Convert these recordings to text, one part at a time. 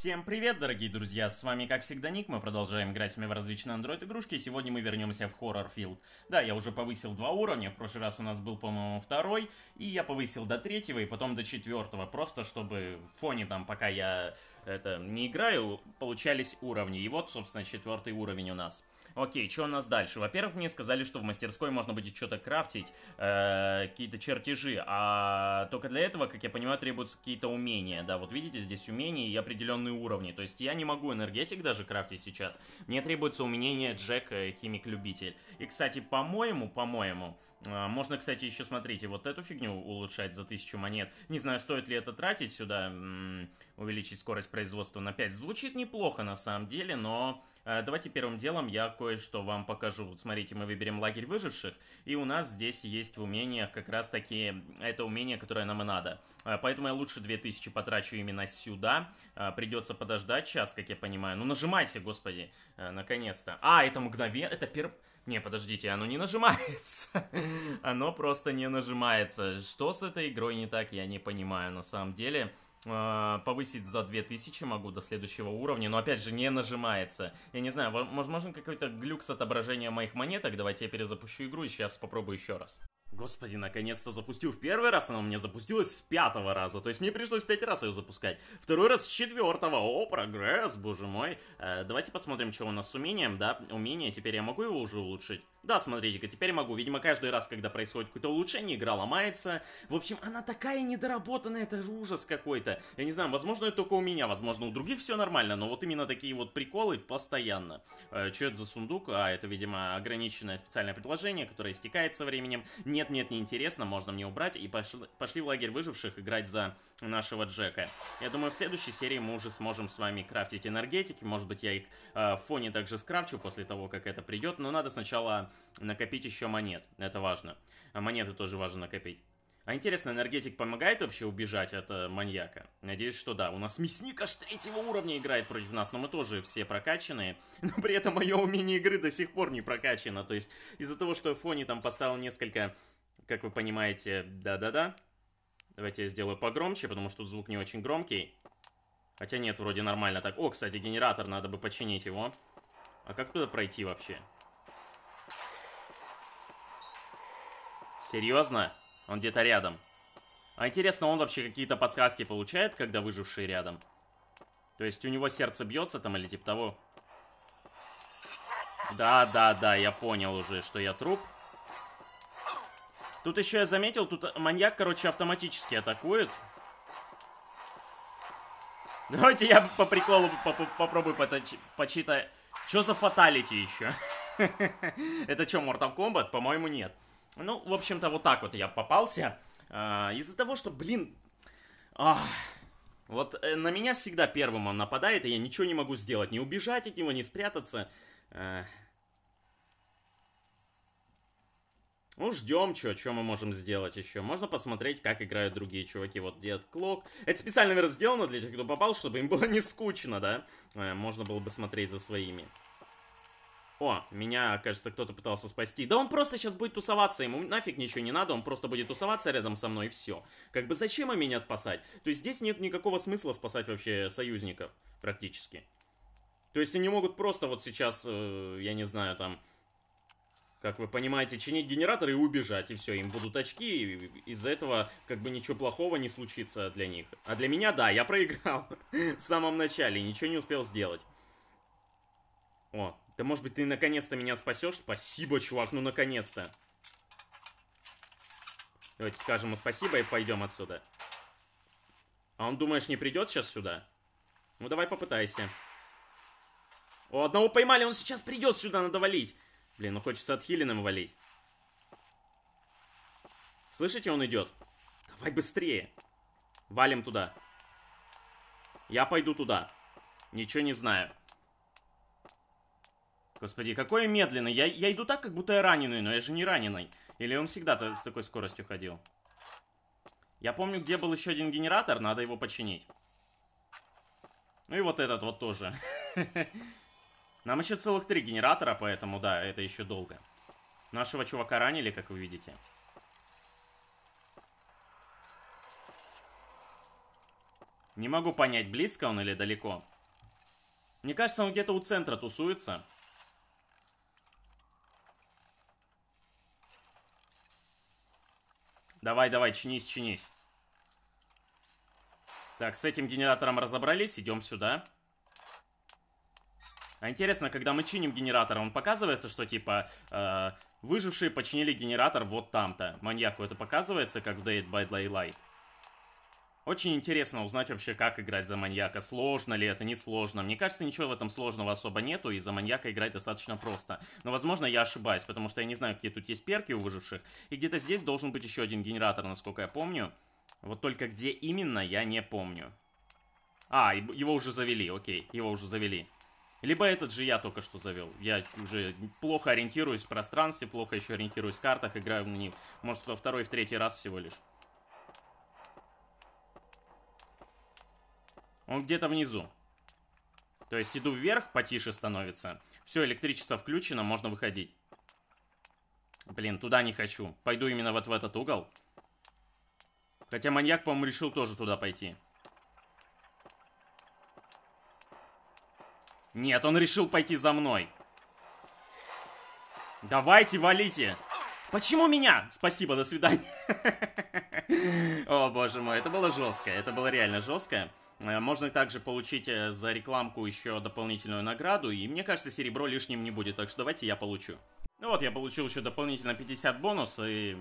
Всем привет, дорогие друзья! С вами, как всегда, Ник. Мы продолжаем играть с вами в различные Android-игрушки. Сегодня мы вернемся в Horror Field. Да, я уже повысил два уровня. В прошлый раз у нас был, по-моему, второй. И я повысил до третьего и потом до четвертого. Просто чтобы в фоне там, пока я это не играю, получались уровни. И вот, собственно, четвертый уровень у нас. Окей, что у нас дальше? Во-первых, мне сказали, что в мастерской можно будет что-то крафтить, э, какие-то чертежи, а только для этого, как я понимаю, требуются какие-то умения, да, вот видите, здесь умения и определенные уровни, то есть я не могу энергетик даже крафтить сейчас, мне требуется умение Джек, э, химик-любитель. И, кстати, по-моему, по-моему, э, можно, кстати, еще, смотрите, вот эту фигню улучшать за тысячу монет, не знаю, стоит ли это тратить сюда, м -м, увеличить скорость производства на 5, звучит неплохо на самом деле, но Э, давайте первым делом я кое-что вам покажу. смотрите, мы выберем лагерь выживших, и у нас здесь есть в умениях как раз таки это умение, которое нам и надо. Э, поэтому я лучше 2000 потрачу именно сюда. Э, придется подождать час, как я понимаю. Ну нажимайся, господи, наконец-то. А, это мгновенно, это перв... Не, подождите, оно не нажимается. оно просто не нажимается. Что с этой игрой не так, я не понимаю на самом деле. Э, повысить за 2000 могу до следующего уровня, но опять же не нажимается. Я не знаю, возможно какой-то глюк с отображением моих монеток, давайте я перезапущу игру и сейчас попробую еще раз. Господи, наконец-то запустил в первый раз, она у меня запустилась с пятого раза, то есть мне пришлось пять раз ее запускать. Второй раз с четвертого, о, прогресс, боже мой. Э, давайте посмотрим, что у нас с умением, да, умение, теперь я могу его уже улучшить. Да, смотрите-ка, теперь могу. Видимо, каждый раз, когда происходит какое-то улучшение, игра ломается. В общем, она такая недоработанная, это же ужас какой-то. Я не знаю, возможно, это только у меня, возможно, у других все нормально, но вот именно такие вот приколы постоянно. Э, что это за сундук? А, это, видимо, ограниченное специальное предложение, которое истекает со временем. Нет-нет, неинтересно, можно мне убрать. И пошли, пошли в лагерь выживших играть за нашего Джека. Я думаю, в следующей серии мы уже сможем с вами крафтить энергетики. Может быть, я их э, в фоне также скрафчу после того, как это придет. Но надо сначала накопить еще монет. Это важно. А монеты тоже важно накопить. А интересно, энергетик помогает вообще убежать от э, маньяка? Надеюсь, что да. У нас мясник аж третьего уровня играет против нас, но мы тоже все прокачанные. Но при этом мое умение игры до сих пор не прокачано. То есть из-за того, что я в фоне там поставил несколько, как вы понимаете, да-да-да. Давайте я сделаю погромче, потому что тут звук не очень громкий. Хотя нет, вроде нормально так. О, кстати, генератор, надо бы починить его. А как туда пройти вообще? Серьезно? Он где-то рядом. А интересно, он вообще какие-то подсказки получает, когда выживший рядом? То есть у него сердце бьется там или типа того? Да, да, да, я понял уже, что я труп. Тут еще я заметил, тут маньяк, короче, автоматически атакует. Давайте я по приколу по -по попробую почитать. Что за фаталити еще? Это что, Mortal Kombat? По-моему, нет. Ну, в общем-то, вот так вот я попался. А, Из-за того, что, блин... Ах, вот э, на меня всегда первым он нападает, и я ничего не могу сделать. Не убежать от него, не спрятаться. А... Ну, ждем, что, что мы можем сделать еще. Можно посмотреть, как играют другие чуваки. Вот Дед Клок. Это специально, наверное, сделано для тех, кто попал, чтобы им было не скучно, да? Э, можно было бы смотреть за своими. О, меня, кажется, кто-то пытался спасти. Да он просто сейчас будет тусоваться, ему нафиг ничего не надо, он просто будет тусоваться рядом со мной и все. Как бы зачем им меня спасать? То есть здесь нет никакого смысла спасать вообще союзников, практически. То есть они могут просто вот сейчас, э, я не знаю, там, как вы понимаете, чинить генератор и убежать, и все, им будут очки, и из-за этого как бы ничего плохого не случится для них. А для меня, да, я проиграл в самом начале, ничего не успел сделать. О, да может быть ты наконец-то меня спасешь? Спасибо, чувак, ну наконец-то. Давайте скажем ему спасибо и пойдем отсюда. А он, думаешь, не придет сейчас сюда? Ну давай попытайся. О, одного поймали, он сейчас придет сюда, надо валить. Блин, ну хочется от Хилиным валить. Слышите, он идет. Давай быстрее. Валим туда. Я пойду туда. Ничего не знаю. Господи, какой медленный. Я, я иду так, как будто я раненый, но я же не раненый. Или он всегда -то с такой скоростью ходил? Я помню, где был еще один генератор, надо его починить. Ну и вот этот вот тоже. Нам еще целых три генератора, поэтому, да, это еще долго. Нашего чувака ранили, как вы видите. Не могу понять, близко он или далеко. Мне кажется, он где-то у центра тусуется. Давай, давай, чинись, чинись. Так, с этим генератором разобрались, идем сюда. А интересно, когда мы чиним генератор, он показывается, что типа э, выжившие починили генератор вот там-то. Маньяку это показывается, как в Dead by Daylight. Очень интересно узнать вообще, как играть за маньяка. Сложно ли это, не сложно. Мне кажется, ничего в этом сложного особо нету, и за маньяка играть достаточно просто. Но, возможно, я ошибаюсь, потому что я не знаю, какие тут есть перки у выживших. И где-то здесь должен быть еще один генератор, насколько я помню. Вот только где именно, я не помню. А, его уже завели, окей, его уже завели. Либо этот же я только что завел. Я уже плохо ориентируюсь в пространстве, плохо еще ориентируюсь в картах, играю на них. Может, во второй, в третий раз всего лишь. Он где-то внизу. То есть иду вверх, потише становится. Все, электричество включено, можно выходить. Блин, туда не хочу. Пойду именно вот в этот угол. Хотя маньяк, по-моему, решил тоже туда пойти. Нет, он решил пойти за мной. Давайте, валите. Почему меня? Спасибо, до свидания. О, боже мой, это было жестко. Это было реально жестко. Э, можно также получить э, за рекламку еще дополнительную награду, и мне кажется, серебро лишним не будет, так что давайте я получу. Ну вот, я получил еще дополнительно 50 бонус, и...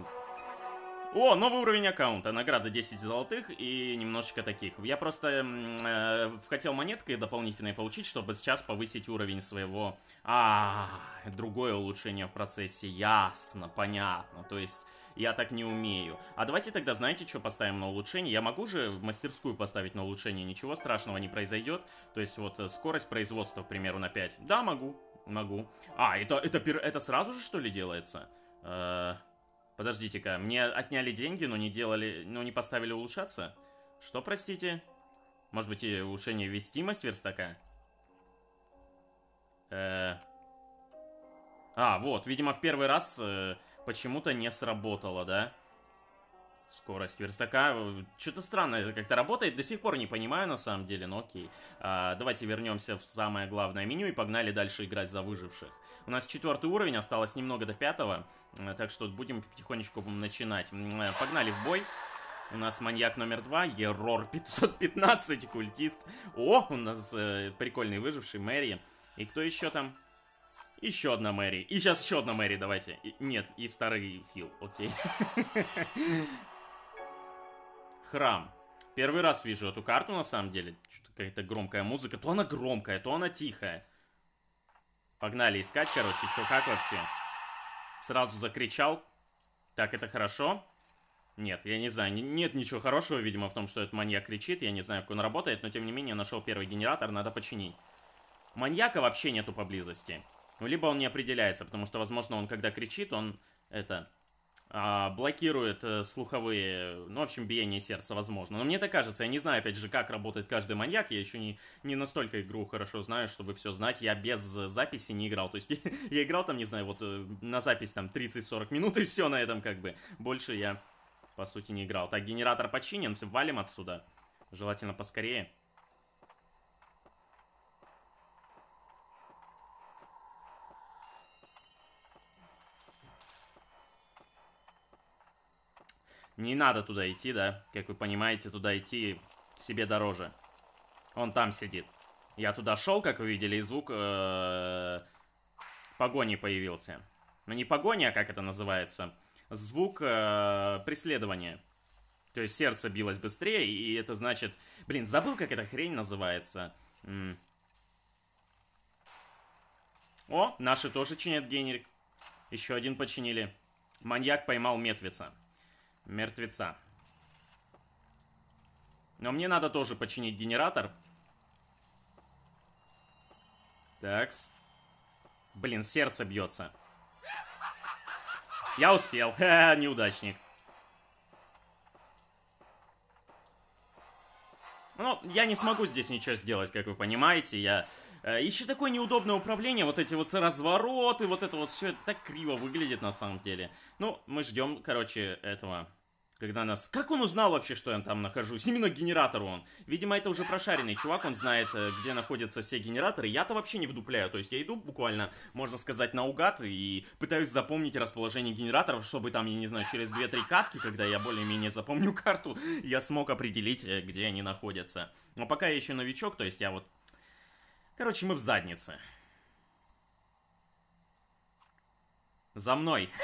О, новый уровень аккаунта, награда 10 золотых и немножечко таких. Я просто э, хотел монеткой дополнительные получить, чтобы сейчас повысить уровень своего... А, другое улучшение в процессе, ясно, понятно. То есть я так не умею. А давайте тогда, знаете, что поставим на улучшение? Я могу же в мастерскую поставить на улучшение, ничего страшного не произойдет. То есть вот э, скорость производства, к примеру, на 5. Да, могу, могу. А, это, это, это сразу же, что ли, делается? Э Подождите-ка, мне отняли деньги, но не делали, но не поставили улучшаться? Что, простите? Может быть, и улучшение вестимость верстака? Э... А, вот, видимо, в первый раз э, почему-то не сработало, да? Скорость верстака. Э, Что-то странное, это как-то работает. До сих пор не понимаю на самом деле, но окей. А, давайте вернемся в самое главное меню и погнали дальше играть за выживших. У нас четвертый уровень, осталось немного до пятого. Э, так что будем потихонечку начинать. Э, погнали в бой. У нас маньяк номер два, Ерор 515, культист. О, у нас э, прикольный выживший, Мэри. И кто еще там? Еще одна Мэри. И сейчас еще одна Мэри, давайте. И, нет, и старый Фил, окей. Храм. Первый раз вижу эту карту, на самом деле. Что-то какая-то громкая музыка. То она громкая, то она тихая. Погнали искать, короче, что как вообще. Сразу закричал. Так, это хорошо. Нет, я не знаю, нет ничего хорошего, видимо, в том, что этот маньяк кричит. Я не знаю, как он работает, но тем не менее нашел первый генератор, надо починить. Маньяка вообще нету поблизости либо он не определяется, потому что, возможно, он, когда кричит, он это а, блокирует э, слуховые, ну, в общем, биение сердца, возможно. Но мне так кажется, я не знаю, опять же, как работает каждый маньяк, я еще не, не настолько игру хорошо знаю, чтобы все знать, я без записи не играл, то есть я играл там, не знаю, вот э, на запись там 30-40 минут и все на этом как бы, больше я, по сути, не играл. Так, генератор починен, все, валим отсюда, желательно поскорее. Не надо туда идти, да? Как вы понимаете, туда идти себе дороже. Он там сидит. Я туда шел, как вы видели, и звук э, погони появился. Ну не погоня, а как это называется? Звук э, преследования. То есть сердце билось быстрее, и это значит... Блин, забыл, как эта хрень называется. О, наши тоже чинят генерик. Еще один починили. Маньяк поймал Метвица мертвеца. Но мне надо тоже починить генератор. Такс. Блин, сердце бьется. Я успел. Ха-ха, неудачник. Ну, я не смогу здесь ничего сделать, как вы понимаете. Я... Еще э, такое неудобное управление, вот эти вот развороты, вот это вот все, это так криво выглядит на самом деле. Ну, мы ждем, короче, этого когда нас... Как он узнал вообще, что я там нахожусь? Именно к он. Видимо, это уже прошаренный чувак, он знает, э, где находятся все генераторы. Я-то вообще не вдупляю, то есть я иду буквально, можно сказать, наугад и пытаюсь запомнить расположение генераторов, чтобы там, я не знаю, через 2-3 катки, когда я более-менее запомню карту, я смог определить, э, где они находятся. Но пока я еще новичок, то есть я вот... Короче, мы в заднице. За мной.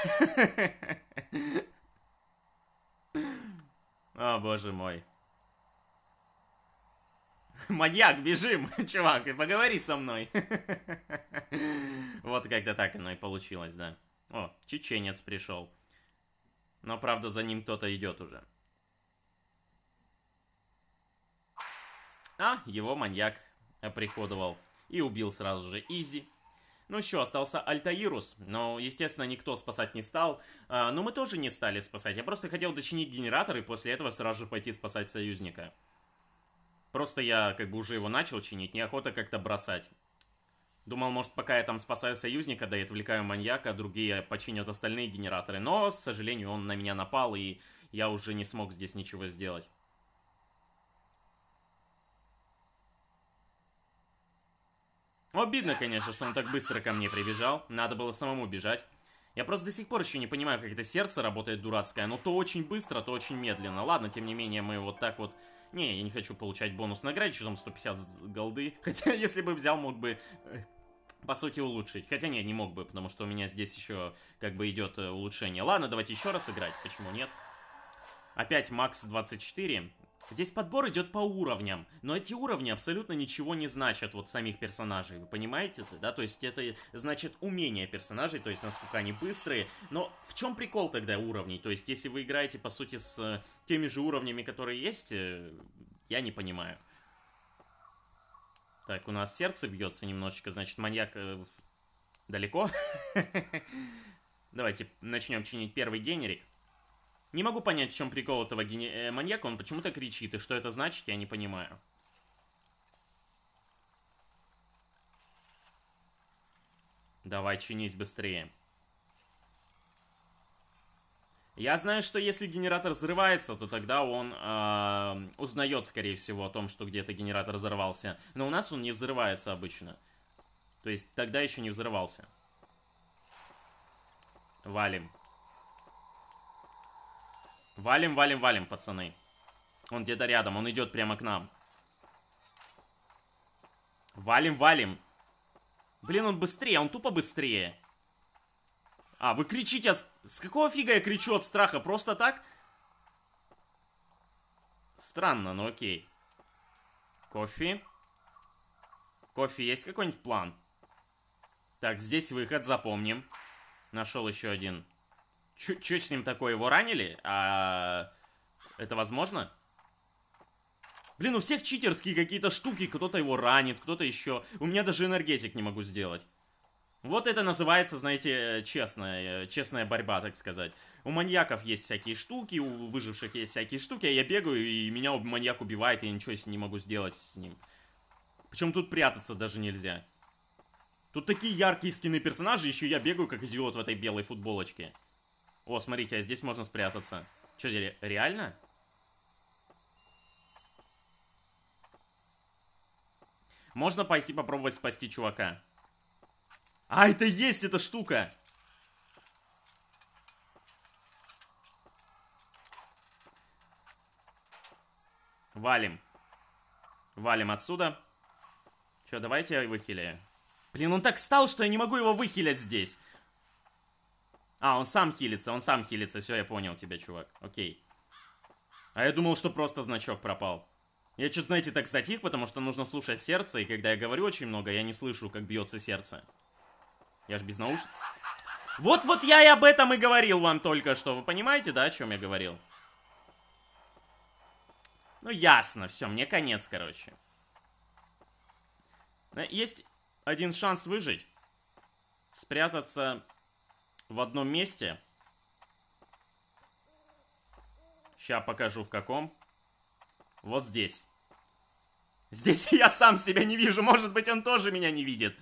О, боже мой. Маньяк, бежим, чувак, и поговори со мной. Вот как-то так оно и получилось, да. О, чеченец пришел. Но, правда, за ним кто-то идет уже. А, его маньяк оприходовал. И убил сразу же Изи. Ну еще остался Альтаирус, но, естественно, никто спасать не стал. А, но мы тоже не стали спасать. Я просто хотел дочинить генератор и после этого сразу же пойти спасать союзника. Просто я как бы уже его начал чинить, неохота как-то бросать. Думал, может, пока я там спасаю союзника, да и отвлекаю маньяка, другие починят остальные генераторы. Но, к сожалению, он на меня напал, и я уже не смог здесь ничего сделать. Ну, обидно, конечно, что он так быстро ко мне прибежал. Надо было самому бежать. Я просто до сих пор еще не понимаю, как это сердце работает дурацкое. Но то очень быстро, то очень медленно. Ладно, тем не менее, мы вот так вот... Не, я не хочу получать бонус наград, что там 150 голды. Хотя, если бы взял, мог бы э, по сути, улучшить. Хотя нет, не мог бы, потому что у меня здесь еще как бы идет э, улучшение. Ладно, давайте еще раз играть, почему нет? Опять макс 24. Здесь подбор идет по уровням, но эти уровни абсолютно ничего не значат вот самих персонажей, вы понимаете да? То есть это значит умение персонажей, то есть насколько они быстрые, но в чем прикол тогда уровней? То есть если вы играете, по сути, с э, теми же уровнями, которые есть, э, я не понимаю. Так, у нас сердце бьется немножечко, значит, маньяк э, далеко. Давайте начнем чинить первый генерик. Не могу понять, в чем прикол этого гени... Э, маньяка. Он почему-то кричит, и что это значит, я не понимаю. Давай, чинись быстрее. Я знаю, что если генератор взрывается, то тогда он э, узнает, скорее всего, о том, что где-то генератор взорвался. Но у нас он не взрывается обычно. То есть тогда еще не взрывался. Валим. Валим, валим, валим, пацаны. Он где-то рядом, он идет прямо к нам. Валим, валим. Блин, он быстрее, он тупо быстрее. А, вы кричите от... С какого фига я кричу от страха? Просто так? Странно, но окей. Кофе. Кофе, есть какой-нибудь план? Так, здесь выход, запомним. Нашел еще один. Чуть с ним такое? Его ранили? А... Это возможно? Блин, у всех читерские какие-то штуки. Кто-то его ранит, кто-то еще. У меня даже энергетик не могу сделать. Вот это называется, знаете, э, честная, э, честная борьба, так сказать. У маньяков есть всякие штуки, у выживших есть всякие штуки, а я бегаю, и меня маньяк убивает, и я ничего не могу сделать с ним. Причем тут прятаться даже нельзя. Тут такие яркие скины персонажей, еще я бегаю как идиот в этой белой футболочке. О, смотрите, а здесь можно спрятаться. Че ре реально? Можно пойти попробовать спасти чувака. А, это есть эта штука! Валим. Валим отсюда. Че, давайте я выхилю. Блин, он так стал, что я не могу его выхилять здесь. А, он сам хилится, он сам хилится. Все, я понял тебя, чувак. Окей. А я думал, что просто значок пропал. Я что-то, знаете, так затих, потому что нужно слушать сердце, и когда я говорю очень много, я не слышу, как бьется сердце. Я же без науш. Вот-вот я и об этом и говорил вам только что. Вы понимаете, да, о чем я говорил? Ну, ясно, все, мне конец, короче. Э, есть один шанс выжить. Спрятаться в одном месте. Сейчас покажу в каком. Вот здесь. Здесь я сам себя не вижу. Может быть, он тоже меня не видит.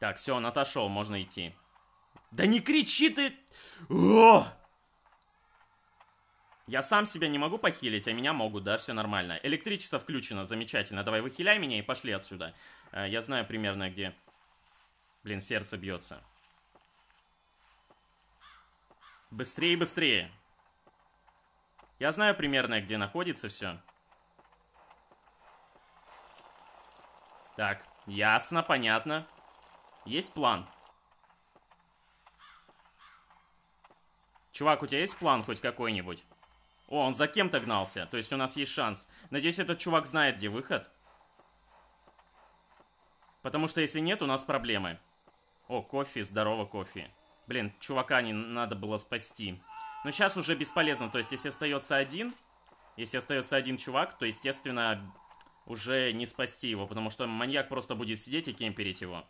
Так, все, он отошел, можно идти. Да не кричи ты! О! Я сам себя не могу похилить, а меня могут, да, все нормально. Электричество включено, замечательно. Давай, выхиляй меня и пошли отсюда. Э, я знаю примерно, где... Блин, сердце бьется. Быстрее, быстрее. Я знаю примерно, где находится все. Так, ясно, понятно. Есть план. Чувак, у тебя есть план хоть какой-нибудь? О, он за кем-то гнался. То есть у нас есть шанс. Надеюсь, этот чувак знает, где выход. Потому что если нет, у нас проблемы. О, кофе, здорово, кофе. Блин, чувака не надо было спасти. Но сейчас уже бесполезно, то есть если остается один, если остается один чувак, то, естественно, уже не спасти его, потому что маньяк просто будет сидеть и кемперить его.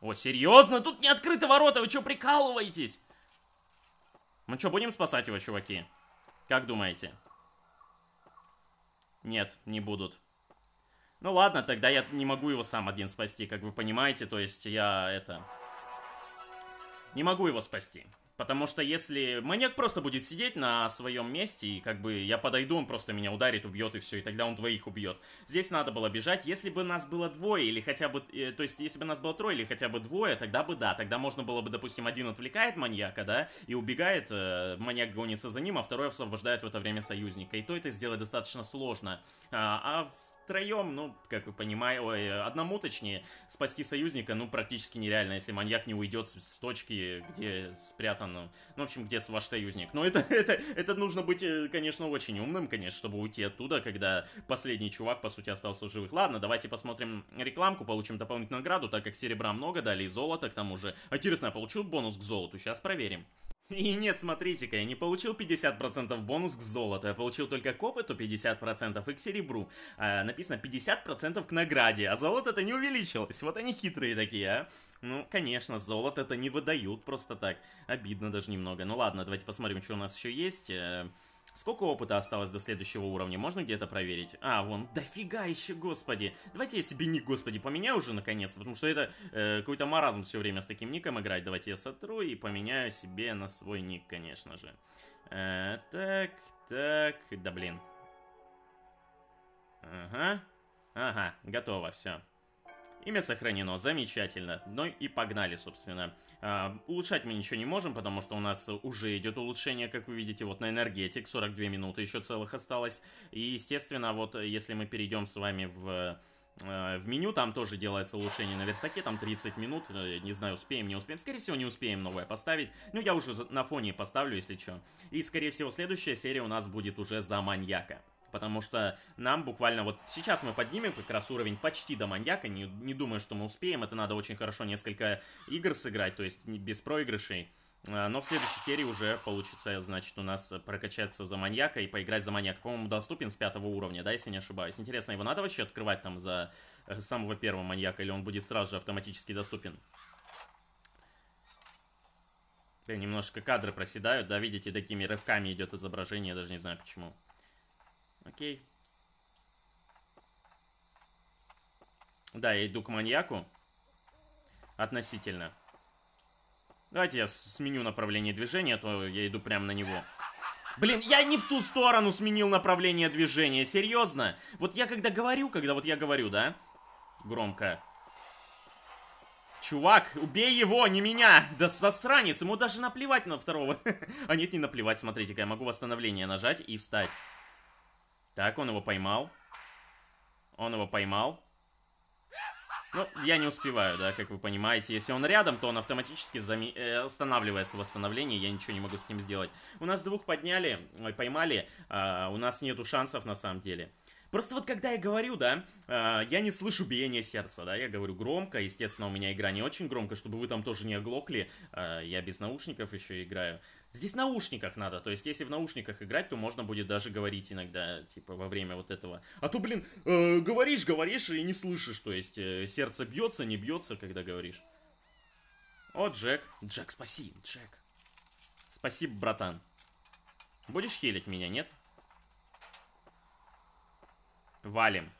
О, серьезно? Тут не открыты ворота, вы что, прикалываетесь? Мы что, будем спасать его, чуваки? Как думаете? Нет, не будут. Ну ладно, тогда я не могу его сам один спасти, как вы понимаете, то есть я это не могу его спасти. Потому что если... Маньяк просто будет сидеть на своем месте, и как бы я подойду, он просто меня ударит, убьет, и все, и тогда он двоих убьет. Здесь надо было бежать. Если бы нас было двое, или хотя бы... Э, то есть, если бы нас было трое, или хотя бы двое, тогда бы да. Тогда можно было бы, допустим, один отвлекает маньяка, да, и убегает, э, маньяк гонится за ним, а второй освобождает в это время союзника. И то это сделать достаточно сложно. а, а в втроем, ну, как вы понимаете, ой, одному точнее, спасти союзника, ну, практически нереально, если маньяк не уйдет с, с точки, где спрятан, ну, ну в общем, где ваш союзник. Но это, это, это нужно быть, э, конечно, очень умным, конечно, чтобы уйти оттуда, когда последний чувак, по сути, остался в живых. Ладно, давайте посмотрим рекламку, получим дополнительную награду, так как серебра много дали и золото, к тому же. А, интересно, я получил бонус к золоту? Сейчас проверим. И нет, смотрите-ка, я не получил 50% бонус к золоту, я получил только к опыту 50% и к серебру. А, написано 50% к награде, а золото это не увеличилось. Вот они хитрые такие, а. Ну, конечно, золото это не выдают просто так. Обидно даже немного. Ну ладно, давайте посмотрим, что у нас еще есть. Э. Сколько опыта осталось до следующего уровня? Можно где-то проверить? А, вон, дофига еще, господи. Давайте я себе ник, господи, поменяю уже наконец потому что это э, какой-то маразм все время с таким ником играть. Давайте я сотру и поменяю себе на свой ник, конечно же. Э, так, так, да блин. Ага, ага, готово, все. Имя сохранено, замечательно. Ну и погнали, собственно. А, улучшать мы ничего не можем, потому что у нас уже идет улучшение, как вы видите, вот на энергетик. 42 минуты еще целых осталось. И, естественно, вот если мы перейдем с вами в а, в меню, там тоже делается улучшение на верстаке, там 30 минут, э, не знаю, успеем, не успеем, скорее всего, не успеем новое поставить, ну, я уже на фоне поставлю, если что. И, скорее всего, следующая серия у нас будет уже за маньяка потому что нам буквально вот сейчас мы поднимем как раз уровень почти до маньяка, не, не думаю, что мы успеем, это надо очень хорошо несколько игр сыграть, то есть без проигрышей. А, но в следующей серии уже получится, значит, у нас прокачаться за маньяка и поиграть за маньяка. По-моему, доступен с пятого уровня, да, если не ошибаюсь. Интересно, его надо вообще открывать там за э, самого первого маньяка, или он будет сразу же автоматически доступен? Блин, немножко кадры проседают, да, видите, такими рывками идет изображение, я даже не знаю почему. Окей. Да, я иду к маньяку. Относительно. Давайте я сменю направление движения, а то я иду прямо на него. Блин, я не в ту сторону сменил направление движения, серьезно? Вот я когда говорю, когда вот я говорю, да? Громко. Чувак, убей его, не меня! Да засранец, ему даже наплевать на второго. а нет, не наплевать, смотрите-ка, я могу восстановление нажать и встать. Так, он его поймал. Он его поймал. Ну, я не успеваю, да, как вы понимаете. Если он рядом, то он автоматически зами... э, останавливается в восстановлении. Я ничего не могу с ним сделать. У нас двух подняли, ой, поймали. Э, у нас нету шансов на самом деле. Просто вот когда я говорю, да, э, я не слышу биения сердца, да, я говорю громко, естественно, у меня игра не очень громко, чтобы вы там тоже не оглохли, э, я без наушников еще играю, Здесь наушниках надо, то есть если в наушниках играть, то можно будет даже говорить иногда, типа, во время вот этого. А то, блин, э, говоришь, говоришь и не слышишь, то есть э, сердце бьется, не бьется, когда говоришь. О, Джек. Джек, спаси, Джек. Спасибо, братан. Будешь хилить меня, нет? Валим.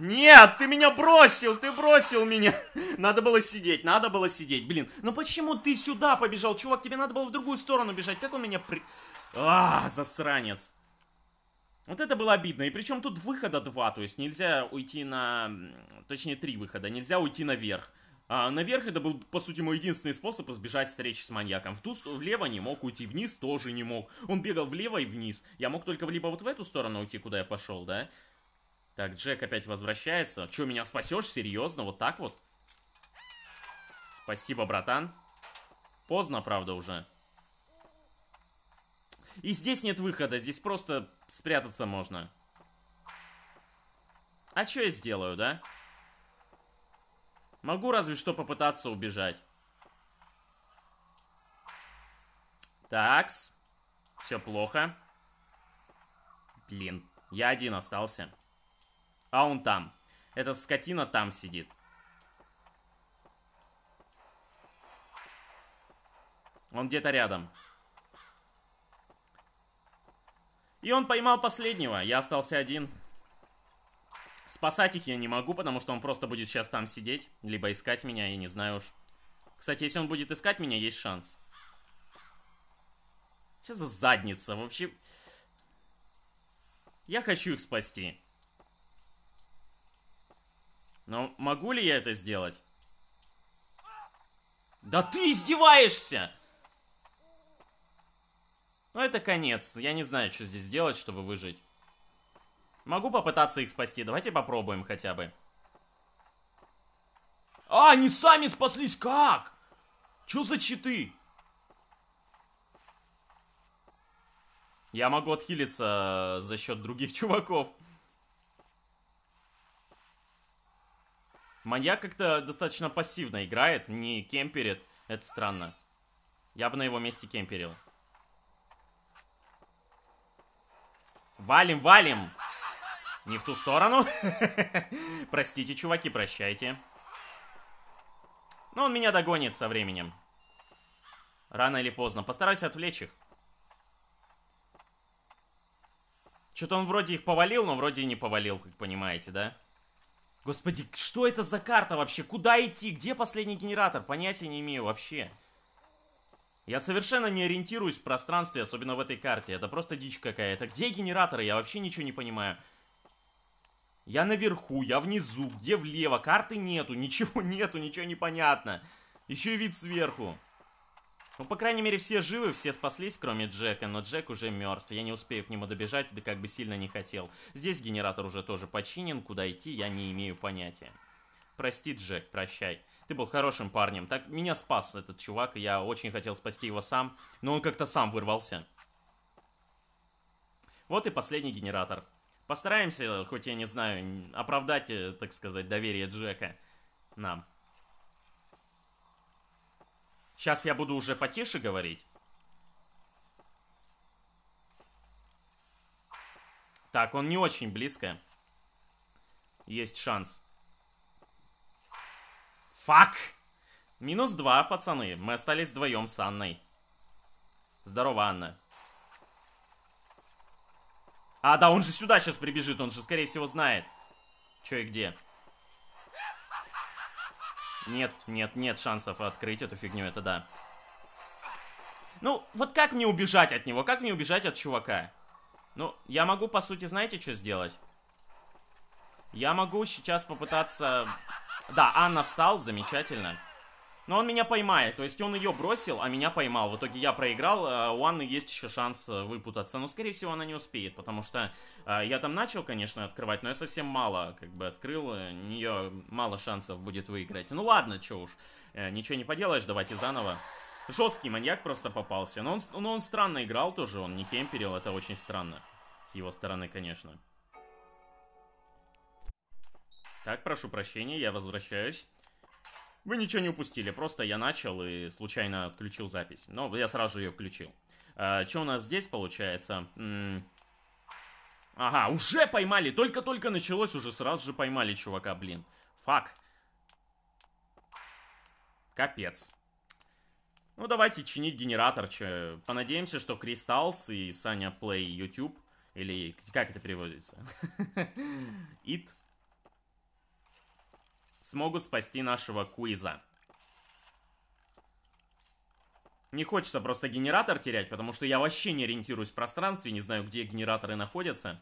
Нет, ты меня бросил, ты бросил меня. Надо было сидеть, надо было сидеть. Блин, Но ну почему ты сюда побежал? Чувак, тебе надо было в другую сторону бежать. Как он меня при... А, засранец. Вот это было обидно. И причем тут выхода два, то есть нельзя уйти на... Точнее, три выхода. Нельзя уйти наверх. А наверх это был, по сути, мой единственный способ избежать встречи с маньяком. В ту влево не мог уйти, вниз тоже не мог. Он бегал влево и вниз. Я мог только либо вот в эту сторону уйти, куда я пошел, да? Так, Джек опять возвращается. Че, меня спасешь? Серьезно? Вот так вот? Спасибо, братан. Поздно, правда, уже. И здесь нет выхода, здесь просто спрятаться можно. А что я сделаю, да? Да. Могу разве что попытаться убежать. Такс. Все плохо. Блин, я один остался. А он там. Эта скотина там сидит. Он где-то рядом. И он поймал последнего. Я остался один. Спасать их я не могу, потому что он просто будет сейчас там сидеть. Либо искать меня, я не знаю уж. Кстати, если он будет искать меня, есть шанс. Что за задница? Вообще... Я хочу их спасти. Но могу ли я это сделать? Да ты издеваешься! Ну это конец. Я не знаю, что здесь делать, чтобы выжить. Могу попытаться их спасти. Давайте попробуем хотя бы. А, они сами спаслись! Как? Чё за читы? Я могу отхилиться э, за счет других чуваков. Маньяк как-то достаточно пассивно играет, не кемперит. Это странно. Я бы на его месте кемперил. Валим, валим! Не в ту сторону. Простите, чуваки, прощайте. Но он меня догонит со временем. Рано или поздно. Постараюсь отвлечь их. Что-то он вроде их повалил, но вроде и не повалил, как понимаете, да? Господи, что это за карта вообще? Куда идти? Где последний генератор? Понятия не имею вообще. Я совершенно не ориентируюсь в пространстве, особенно в этой карте. Это просто дичь какая-то. Где генераторы? Я вообще ничего не понимаю. Я наверху, я внизу, где влево? Карты нету, ничего нету, ничего не понятно. Еще и вид сверху. Ну, по крайней мере, все живы, все спаслись, кроме Джека, но Джек уже мертв. Я не успею к нему добежать, да как бы сильно не хотел. Здесь генератор уже тоже починен, куда идти я не имею понятия. Прости, Джек, прощай. Ты был хорошим парнем. Так меня спас этот чувак, я очень хотел спасти его сам, но он как-то сам вырвался. Вот и последний генератор. Постараемся, хоть я не знаю, оправдать, э, так сказать, доверие Джека нам. Сейчас я буду уже потише говорить. Так, он не очень близко. Есть шанс. Фак! Минус два, пацаны. Мы остались вдвоем с Анной. Здорово, Анна. А, да, он же сюда сейчас прибежит, он же, скорее всего, знает. Че и где. Нет, нет, нет шансов открыть эту фигню, это да. Ну, вот как мне убежать от него? Как мне убежать от чувака? Ну, я могу, по сути, знаете, что сделать? Я могу сейчас попытаться... Да, Анна встал, замечательно. Но он меня поймает. То есть он ее бросил, а меня поймал. В итоге я проиграл. А у Анны есть еще шанс э, выпутаться. Но, скорее всего, она не успеет. Потому что а, я там начал, конечно, открывать. Но я совсем мало как бы открыл. Э, у нее мало шансов будет выиграть. Ну ладно, че уж. Э, ничего не поделаешь. Давайте заново. Жесткий маньяк просто попался. Но он, но ну, он странно играл тоже. Он не кемперил. Это очень странно. С его стороны, конечно. Так, прошу прощения, я возвращаюсь. Вы ничего не упустили, просто я начал и случайно отключил запись. Но я сразу же ее включил. А, что у нас здесь получается? М ага, уже поймали! Только-только началось, уже сразу же поймали чувака, блин. Фак. Капец. Ну, давайте чинить генератор. Че. Понадеемся, что Кристалс и Саня Плей YouTube, или как это переводится? It смогут спасти нашего Куиза. Не хочется просто генератор терять, потому что я вообще не ориентируюсь в пространстве, не знаю, где генераторы находятся.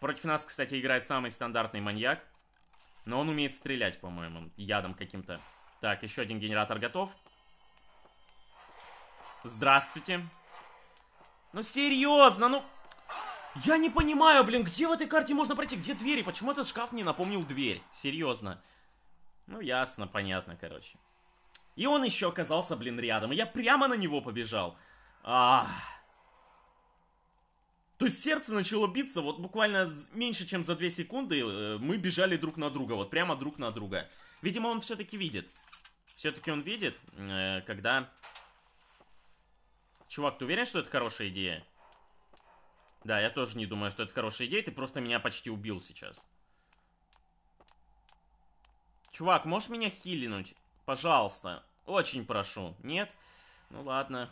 Против нас, кстати, играет самый стандартный маньяк. Но он умеет стрелять, по-моему, ядом каким-то. Так, еще один генератор готов. Здравствуйте. Ну, серьезно, ну... Я не понимаю, блин, где в этой карте можно пройти? Где двери? Почему этот шкаф не напомнил дверь? Серьезно. Ну, ясно, понятно, короче. И он еще оказался, блин, рядом. И я прямо на него побежал. Ах. То есть сердце начало биться, вот буквально меньше, чем за 2 секунды э, мы бежали друг на друга, вот прямо друг на друга. Видимо, он все-таки видит. Все-таки он видит, э, когда... Чувак, ты уверен, что это хорошая идея? Да, я тоже не думаю, что это хорошая идея. Ты просто меня почти убил сейчас. Чувак, можешь меня хилинуть? Пожалуйста. Очень прошу. Нет? Ну ладно.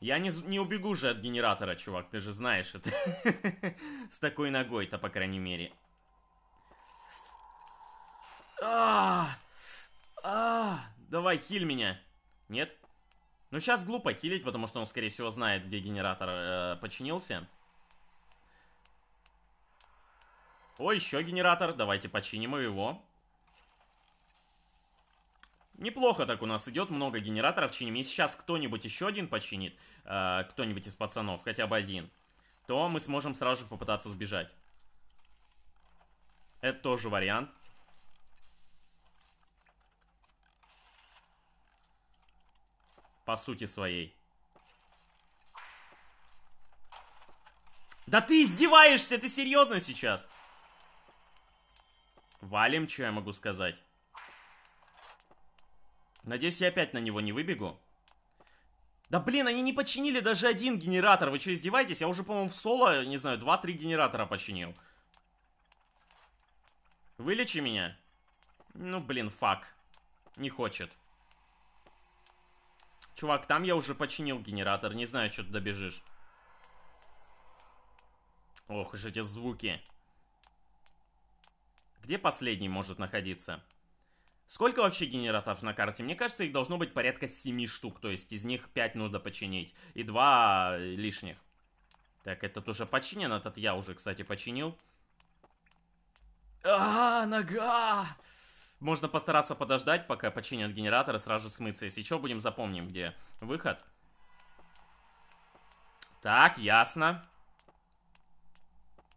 Я не, не убегу же от генератора, чувак. Ты же знаешь это. С такой ногой-то, по крайней мере. А, а Давай, хиль меня. Нет? Ну, сейчас глупо хилить, потому что он, скорее всего, знает, где генератор э, починился. О, еще генератор. Давайте починим его. Неплохо так у нас идет, много генераторов чиним. Если сейчас кто-нибудь еще один починит, э, кто-нибудь из пацанов, хотя бы один, то мы сможем сразу же попытаться сбежать. Это тоже вариант. по сути своей. Да ты издеваешься, ты серьезно сейчас? Валим, что я могу сказать. Надеюсь, я опять на него не выбегу. Да блин, они не починили даже один генератор. Вы что, издеваетесь? Я уже, по-моему, в соло, не знаю, два-три генератора починил. Вылечи меня. Ну, блин, фак. Не хочет. Чувак, там я уже починил генератор. Не знаю, что туда бежишь. Ох уж эти звуки. Где последний может находиться? Сколько вообще генераторов на карте? Мне кажется, их должно быть порядка 7 штук. То есть из них 5 нужно починить. И 2 лишних. Так, этот уже починен. Этот я уже, кстати, починил. А, -а нога! Нога! Можно постараться подождать, пока починят генератор и сразу смыться. Если что, будем запомним, где выход. Так, ясно.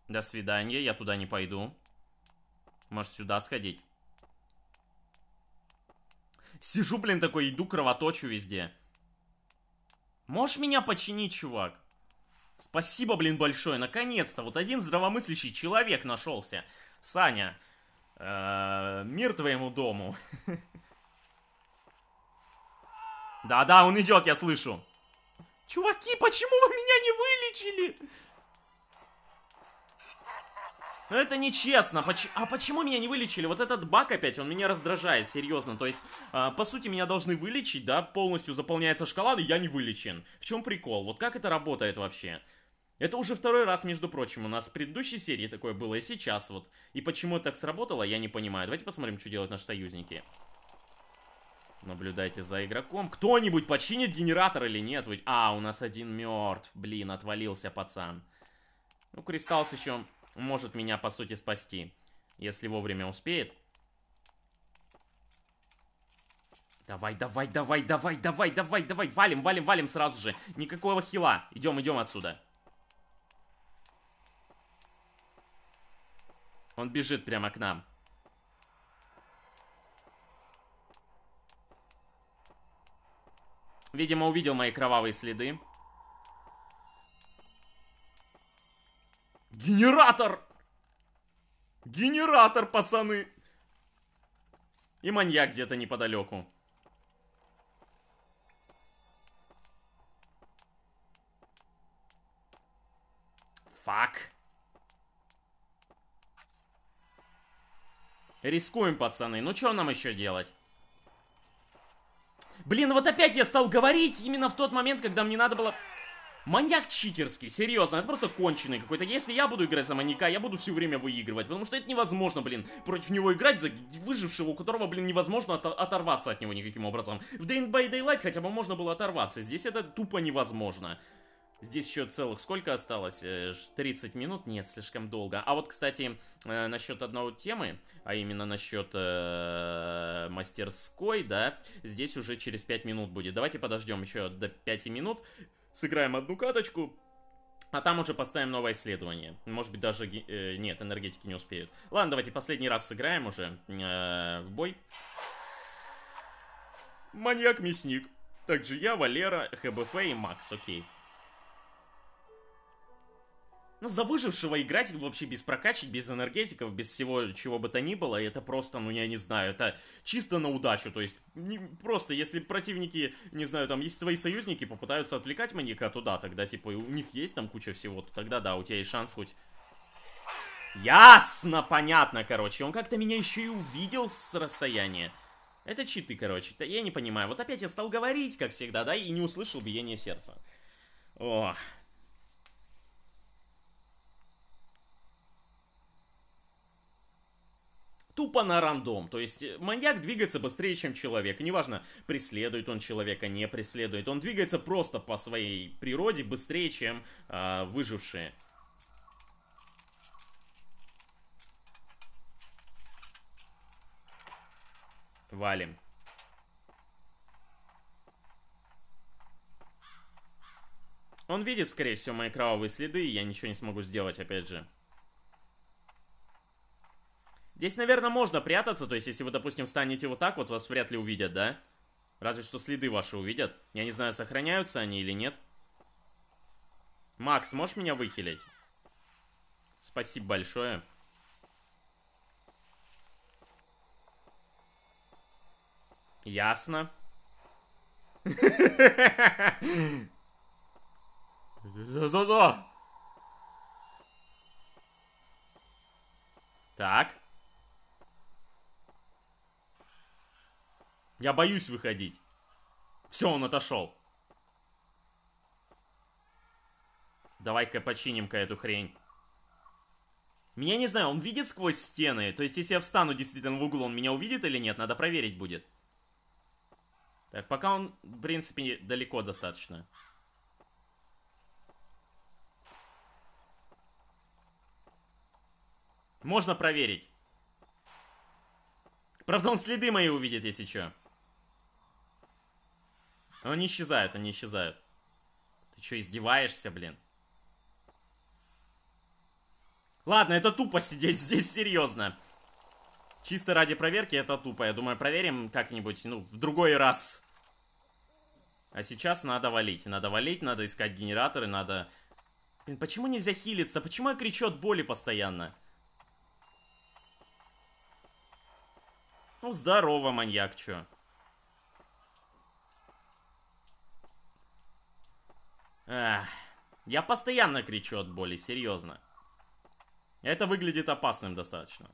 До свидания, я туда не пойду. Может, сюда сходить? Сижу, блин, такой, иду, кровоточу везде. Можешь меня починить, чувак? Спасибо, блин, большое. Наконец-то. Вот один здравомыслящий человек нашелся. Саня, Э, мир твоему дому. Да-да, он идет, я слышу. Чуваки, почему вы меня не вылечили? Ну это нечестно. Поч а почему меня не вылечили? Вот этот бак опять, он меня раздражает, серьезно. То есть, э, по сути, меня должны вылечить, да? Полностью заполняется шкала, и я не вылечен. В чем прикол? Вот как это работает вообще? Это уже второй раз, между прочим, у нас в предыдущей серии такое было, и сейчас вот. И почему это так сработало, я не понимаю. Давайте посмотрим, что делают наши союзники. Наблюдайте за игроком. Кто-нибудь починит генератор или нет? А, у нас один мертв. Блин, отвалился пацан. Ну, Кристалс еще может меня, по сути, спасти. Если вовремя успеет. Давай, давай, давай, давай, давай, давай, давай. Валим, валим, валим сразу же. Никакого хила. Идем, идем отсюда. Он бежит прямо к нам. Видимо, увидел мои кровавые следы. Генератор! Генератор, пацаны! И маньяк где-то неподалеку. Фак. Рискуем, пацаны. Ну, что нам еще делать? Блин, вот опять я стал говорить именно в тот момент, когда мне надо было... Маньяк читерский, серьезно, это просто конченый какой-то. Если я буду играть за маньяка, я буду все время выигрывать, потому что это невозможно, блин, против него играть за выжившего, у которого, блин, невозможно от оторваться от него никаким образом. В Day by Daylight хотя бы можно было оторваться, здесь это тупо невозможно. Здесь еще целых сколько осталось? 30 э, минут? Нет, слишком долго. А вот, кстати, э, насчет одной темы, а именно насчет э, мастерской, да, здесь уже через 5 минут будет. Давайте подождем еще до 5 минут, сыграем одну каточку, а там уже поставим новое исследование. Может быть, даже... нет, энергетики не успеют. Ладно, давайте последний раз сыграем уже в бой. Маньяк-мясник. Также я, Валера, ХБФ и Макс, окей. Ну, за выжившего играть вообще без прокачек, без энергетиков, без всего чего бы то ни было, это просто, ну, я не знаю, это чисто на удачу, то есть, не, просто, если противники, не знаю, там, если твои союзники попытаются отвлекать маньяка, туда, тогда, типа, у них есть там куча всего, то тогда, да, у тебя есть шанс хоть... Ясно, понятно, короче, он как-то меня еще и увидел с расстояния. Это читы, короче, да? я не понимаю, вот опять я стал говорить, как всегда, да, и не услышал биение сердца. О, тупо на рандом. То есть э, маньяк двигается быстрее, чем человек. неважно, преследует он человека, не преследует. Он двигается просто по своей природе быстрее, чем э, выжившие. Валим. Он видит, скорее всего, мои кровавые следы, и я ничего не смогу сделать, опять же. Здесь, наверное, можно прятаться, то есть, если вы, допустим, встанете вот так вот, вас вряд ли увидят, да? Разве что следы ваши увидят. Я не знаю, сохраняются они или нет. Макс, можешь меня выхилить? Спасибо большое. Ясно. Так. Я боюсь выходить. Все, он отошел. Давай-ка починим-ка эту хрень. Меня не знаю, он видит сквозь стены? То есть, если я встану действительно в угол, он меня увидит или нет? Надо проверить будет. Так, пока он, в принципе, далеко достаточно. Можно проверить. Правда, он следы мои увидит, если что. Но они исчезают, они исчезают. Ты что, издеваешься, блин? Ладно, это тупо сидеть здесь, серьезно. Чисто ради проверки это тупо. Я думаю, проверим как-нибудь, ну, в другой раз. А сейчас надо валить. Надо валить, надо искать генераторы, надо... Блин, почему нельзя хилиться? Почему я кричу от боли постоянно? Ну, здорово, маньяк, чё. Эх, я постоянно кричу от боли, серьезно. Это выглядит опасным достаточно.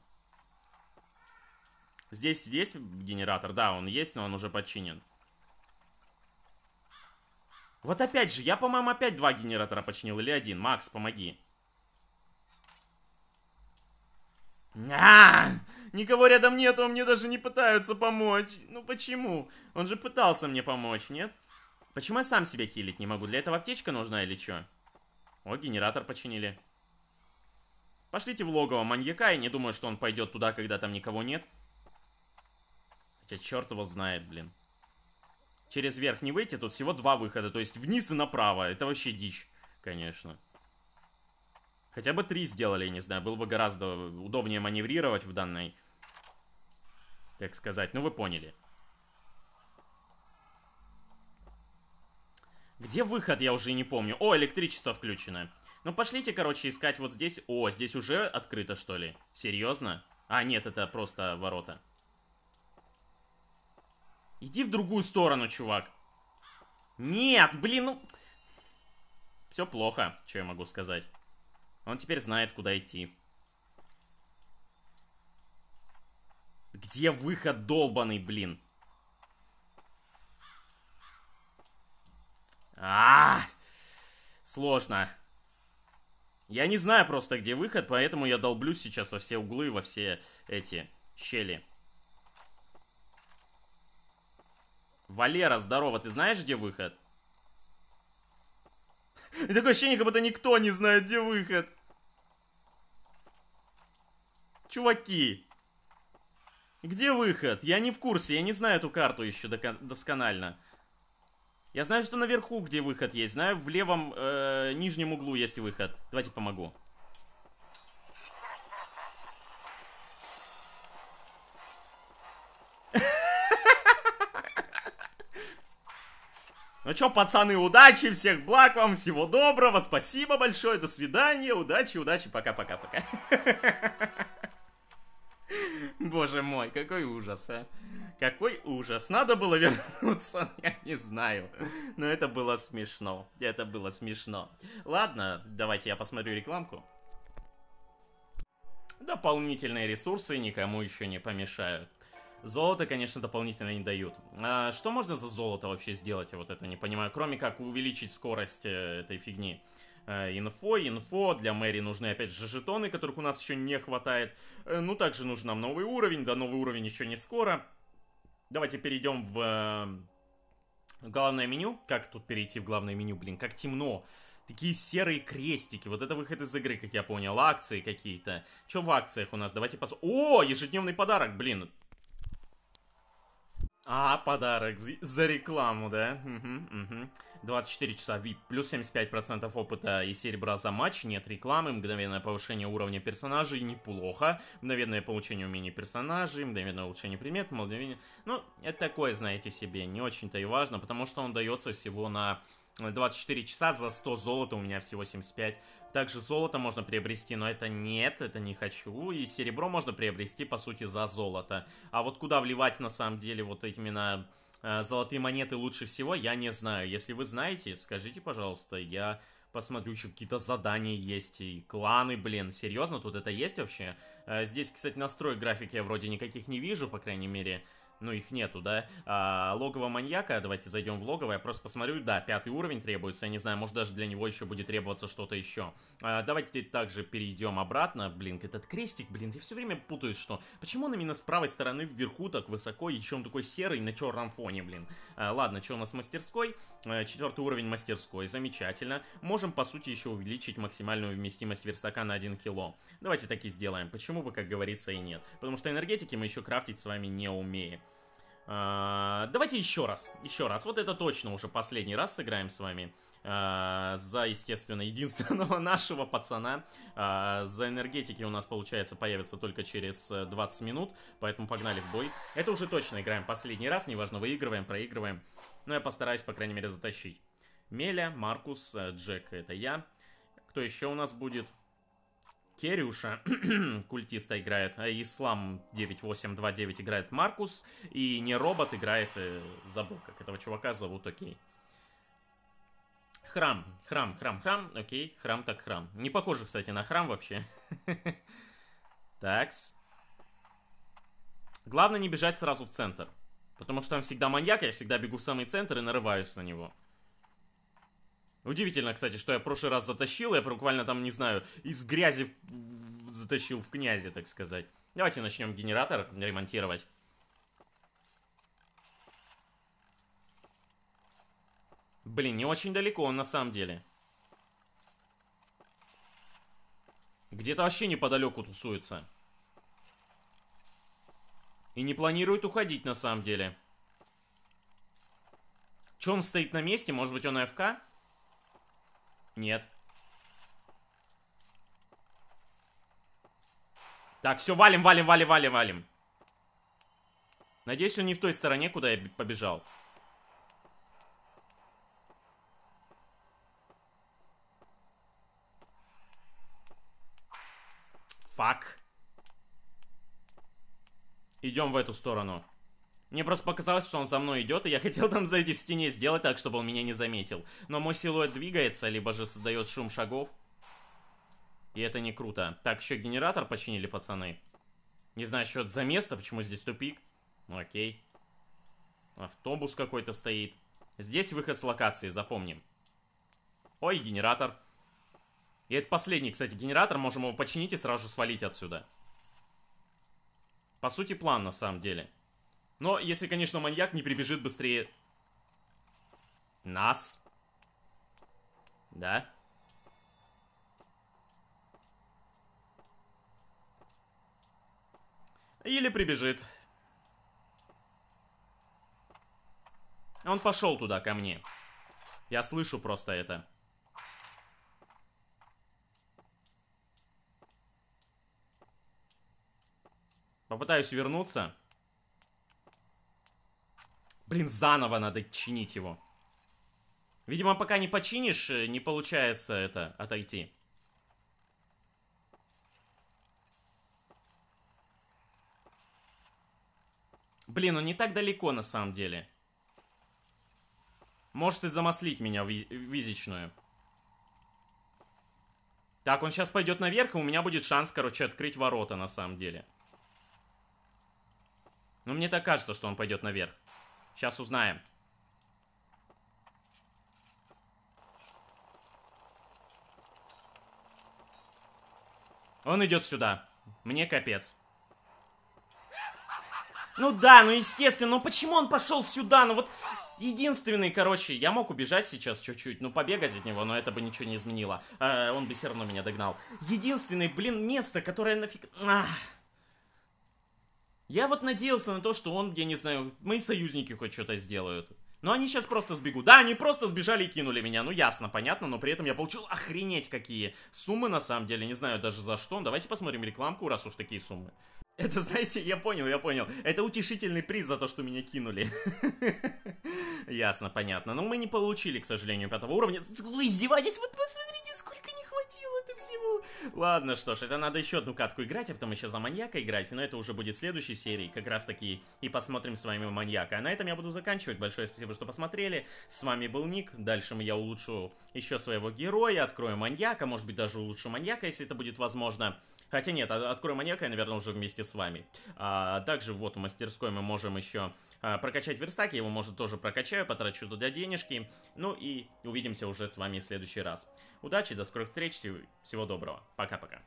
Здесь есть генератор? Да, он есть, но он уже починен. Вот опять же, я, по-моему, опять два генератора починил или один. Макс, помоги. А, -а, а Никого рядом нету, мне даже не пытаются помочь. Ну почему? Он же пытался мне помочь, нет? Нет. Почему я сам себя хилить не могу? Для этого аптечка нужна или что? О, генератор починили. Пошлите в логово маньяка. Я не думаю, что он пойдет туда, когда там никого нет. Хотя черт его знает, блин. Через верх не выйти, тут всего два выхода. То есть вниз и направо. Это вообще дичь, конечно. Хотя бы три сделали, я не знаю. Было бы гораздо удобнее маневрировать в данной, так сказать. Ну, вы поняли. Где выход, я уже не помню. О, электричество включено. Ну, пошлите, короче, искать вот здесь. О, здесь уже открыто, что ли? Серьезно? А, нет, это просто ворота. Иди в другую сторону, чувак. Нет, блин, ну... Все плохо, что я могу сказать. Он теперь знает, куда идти. Где выход долбанный, блин? А, сложно. Я не знаю просто, где выход, поэтому я долблю сейчас во все углы, во все эти щели. Валера, здорово, ты знаешь, где выход? И такое ощущение, как будто никто не знает, где выход. Чуваки, где выход? Я не в курсе, я не знаю эту карту еще досконально. Я знаю, что наверху, где выход есть. Знаю, в левом э, нижнем углу есть выход. Давайте помогу. Ну чё, пацаны, удачи, всех благ вам, всего доброго, спасибо большое, до свидания, удачи, удачи, пока-пока-пока. Боже мой, какой ужас, а. Какой ужас. Надо было вернуться, я не знаю. Но это было смешно. Это было смешно. Ладно, давайте я посмотрю рекламку. Дополнительные ресурсы никому еще не помешают. Золото, конечно, дополнительно не дают. А что можно за золото вообще сделать? Я вот это не понимаю. Кроме как увеличить скорость э, этой фигни. Э, инфо, инфо, для Мэри нужны опять же жетоны, которых у нас еще не хватает. Э, ну, также нужен нам новый уровень, да новый уровень еще не скоро. Давайте перейдем в э, главное меню. Как тут перейти в главное меню? Блин, как темно. Такие серые крестики. Вот это выход из игры, как я понял. Акции какие-то. Что в акциях у нас? Давайте посмотрим. О, ежедневный подарок, блин. А, подарок за рекламу, да? Угу, угу. 24 часа VIP, плюс 75% опыта и серебра за матч, нет рекламы, мгновенное повышение уровня персонажей, неплохо, мгновенное получение умений персонажей, мгновенное улучшение примет, мгновенное Ну, это такое, знаете себе, не очень-то и важно, потому что он дается всего на 24 часа за 100 золота, у меня всего 75. Также золото можно приобрести, но это нет, это не хочу. И серебро можно приобрести, по сути, за золото. А вот куда вливать, на самом деле, вот именно Э, золотые монеты лучше всего, я не знаю. Если вы знаете, скажите, пожалуйста, я посмотрю, что какие-то задания есть, и кланы, блин, серьезно, тут это есть вообще? Э, здесь, кстати, настрой графики я вроде никаких не вижу, по крайней мере ну их нету, да. А, логово маньяка, давайте зайдем в логово, я просто посмотрю, да, пятый уровень требуется, я не знаю, может даже для него еще будет требоваться что-то еще. А, давайте также перейдем обратно, блин, этот крестик, блин, я все время путаюсь, что, почему он именно с правой стороны вверху так высоко, и еще он такой серый на черном фоне, блин. А, ладно, что у нас мастерской, а, четвертый уровень мастерской, замечательно. Можем, по сути, еще увеличить максимальную вместимость верстака на 1 кило. Давайте так и сделаем, почему бы, как говорится, и нет. Потому что энергетики мы еще крафтить с вами не умеем. А, давайте еще раз, еще раз. Вот это точно уже последний раз сыграем с вами. А, за, естественно, единственного нашего пацана. А, за энергетики у нас, получается, появится только через 20 э, минут. Поэтому погнали в бой. Это уже точно играем последний раз. Неважно, выигрываем, проигрываем. Но я постараюсь, по крайней мере, затащить. Меля, Маркус, э, Джек, это я. Кто еще у нас будет? Керюша, культиста играет, а Ислам 9829 играет Маркус, и не робот играет, э, забыл, как этого чувака зовут, окей. Храм, храм, храм, храм, окей, храм так храм. Не похоже, кстати, на храм вообще. Такс. Главное не бежать сразу в центр. Потому что там всегда маньяк, я всегда бегу в самый центр и нарываюсь на него. Удивительно, кстати, что я в прошлый раз затащил, я буквально там, не знаю, из грязи в... затащил в князе, так сказать. Давайте начнем генератор ремонтировать. Блин, не очень далеко он на самом деле. Где-то вообще неподалеку тусуется. И не планирует уходить на самом деле. Че он стоит на месте? Может быть он АФК? Нет. Так, все, валим, валим, валим, валим, валим. Надеюсь, он не в той стороне, куда я побежал. Фак. Идем в эту сторону. Мне просто показалось, что он за мной идет, и я хотел там, знаете, в стене сделать так, чтобы он меня не заметил. Но мой силуэт двигается, либо же создает шум шагов. И это не круто. Так, еще генератор починили, пацаны. Не знаю, что это за место, почему здесь тупик. Ну окей. Автобус какой-то стоит. Здесь выход с локации, запомним. Ой, генератор. И это последний, кстати, генератор. Можем его починить и сразу свалить отсюда. По сути, план на самом деле. Но если, конечно, маньяк не прибежит быстрее нас. Да? Или прибежит. Он пошел туда, ко мне. Я слышу просто это. Попытаюсь вернуться. Блин, заново надо чинить его. Видимо, пока не починишь, э, не получается это, отойти. Блин, он не так далеко на самом деле. Может и замаслить меня визичную. Так, он сейчас пойдет наверх, и у меня будет шанс, короче, открыть ворота на самом деле. Но ну, мне так кажется, что он пойдет наверх. Сейчас узнаем. Он идет сюда. Мне капец. Ну да, ну естественно, ну почему он пошел сюда? Ну вот единственный, короче, я мог убежать сейчас чуть-чуть, ну побегать от него, но это бы ничего не изменило. Э, он бы все равно меня догнал. Единственный, блин, место, которое нафиг... Ах. Я вот надеялся на то, что он, я не знаю, мои союзники хоть что-то сделают. Но они сейчас просто сбегут. Да, они просто сбежали и кинули меня. Ну, ясно, понятно, но при этом я получил охренеть какие суммы на самом деле. Не знаю даже за что. Давайте посмотрим рекламку, раз уж такие суммы. Это, знаете, я понял, я понял. Это утешительный приз за то, что меня кинули. Ясно, понятно. Но мы не получили, к сожалению, пятого уровня. Вы издеваетесь? Вот посмотрите, сколько хватило-то всего? Ладно, что ж, это надо еще одну катку играть, а потом еще за маньяка играть, но это уже будет в следующей серии, как раз таки, и посмотрим с вами маньяка. А на этом я буду заканчивать. Большое спасибо, что посмотрели. С вами был Ник. Дальше я улучшу еще своего героя, открою маньяка, может быть, даже улучшу маньяка, если это будет возможно. Хотя нет, открою маньяка я, наверное, уже вместе с вами. А, также вот в мастерской мы можем еще а, прокачать верстак. Я его, может, тоже прокачаю, потрачу туда денежки. Ну и увидимся уже с вами в следующий раз. Удачи, до скорых встреч, всего доброго. Пока-пока.